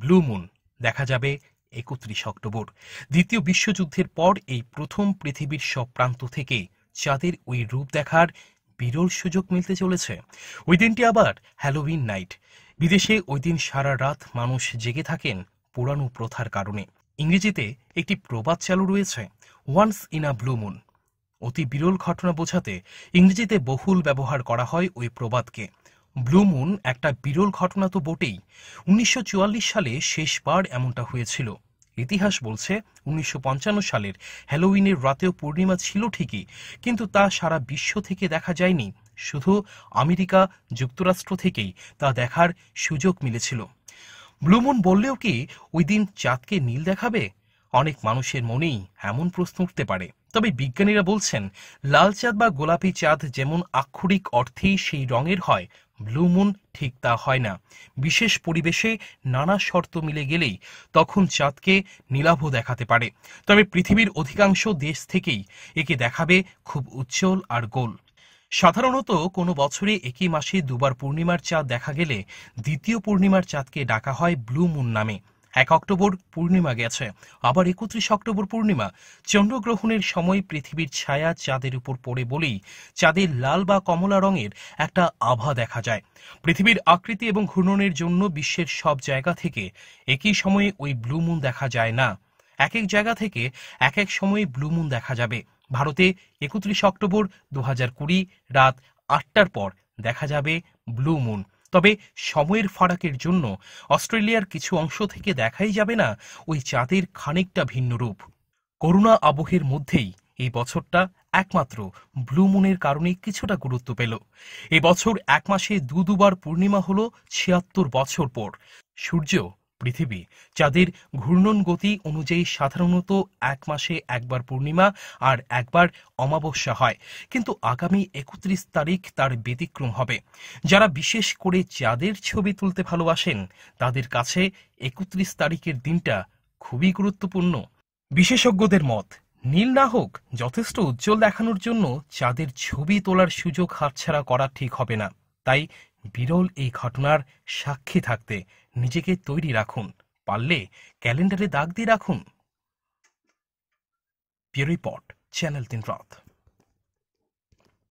blue moon দেখা যাবে একত্রিশ অক্টোবর দ্বিতীয় বিশ্বযুদ্ধের পর এই প্রথম পৃথিবীর সব প্রান্ত থেকে চাঁদের ওই রূপ দেখার বিরল সুযোগ মিলতে চলেছে ওই দিনটি আবার হ্যালোউইন নাইট বিদেশে ওই দিন সারা রাত মানুষ জেগে থাকেন পুরানো প্রথার কারণে ইংরেজিতে একটি প্রবাদ চালু রয়েছে once in a blue moon অতি বিরল ঘটনা বোঝাতে ইংরেজিতে বহুল ব্যবহার করা হয় ওই প্রবাদকে ব্লুমুন একটা বিরল ঘটনা তো বটেই উনিশশো সালে শেষবার এমনটা হয়েছিল ইতিহাস বলছে উনিশশো সালের হ্যালোউইনের রাতেও পূর্ণিমা ছিল ঠিকই কিন্তু তা সারা বিশ্ব থেকে দেখা যায়নি শুধু আমেরিকা যুক্তরাষ্ট্র থেকেই তা দেখার সুযোগ মিলেছিল ব্লুমুন বললেও কি ওই দিন চাঁদকে নীল দেখাবে অনেক মানুষের মনেই এমন প্রশ্ন উঠতে পারে তবে বিজ্ঞানীরা বলছেন লাল চাঁদ বা গোলাপি চাঁদ যেমন আক্ষরিক অর্থেই সেই রঙের হয় ব্লু মুন ঠিক তা হয় না বিশেষ পরিবেশে নানা শর্ত মিলে গেলেই তখন চাঁদকে নীলাভ দেখাতে পারে তবে পৃথিবীর অধিকাংশ দেশ থেকেই একে দেখাবে খুব উজ্জ্বল আর গোল সাধারণত কোনো বছরে একই মাসে দুবার পূর্ণিমার চাঁদ দেখা গেলে দ্বিতীয় পূর্ণিমার চাঁদকে ডাকা হয় ব্লু মুন নামে এক অক্টোবর পূর্ণিমা গেছে আবার একত্রিশ অক্টোবর পূর্ণিমা চন্দ্রগ্রহণের সময় পৃথিবীর ছায়া চাঁদের উপর পড়ে বলেই চাঁদের লাল বা কমলা রঙের একটা আভা দেখা যায় পৃথিবীর আকৃতি এবং ঘূর্ণনের জন্য বিশ্বের সব জায়গা থেকে একই সময়ে ওই ব্লু মুন দেখা যায় না এক এক জায়গা থেকে এক এক সময়ে ব্লু মুন দেখা যাবে ভারতে একত্রিশ অক্টোবর দু রাত আটটার পর দেখা যাবে ব্লু মুন তবে সময়ের ফারাকের জন্য অস্ট্রেলিয়ার কিছু অংশ থেকে দেখাই যাবে না ওই চাঁদের খানিকটা ভিন্ন রূপ করোনা আবহের মধ্যেই এই বছরটা একমাত্র ব্লুমুনের কারণে কিছুটা গুরুত্ব পেল এবছর এক মাসে দু দুবার পূর্ণিমা হল ছিয়াত্তর বছর পর সূর্য পৃথিবী চাঁদের ঘূর্ণন গতি অনুযায়ী সাধারণত এক মাসে একবার পূর্ণিমা আর একবার অমাবস্যা হয় কিন্তু আগামী একত্রিশ তারিখ তার ব্যতিক্রম হবে যারা বিশেষ করে চাঁদের ছবি তুলতে ভালোবাসেন তাদের কাছে একত্রিশ তারিখের দিনটা খুবই গুরুত্বপূর্ণ বিশেষজ্ঞদের মত নীল না হোক যথেষ্ট উজ্জ্বল দেখানোর জন্য চাঁদের ছবি তোলার সুযোগ হাতছাড়া করা ঠিক হবে না তাই বিরল এই ঘটনার সাক্ষী থাকতে নিজেকে তৈরি রাখুন পারলে ক্যালেন্ডারে দাগ দিয়ে রাখুন পিউরিপট চ্যানেল তিন রথ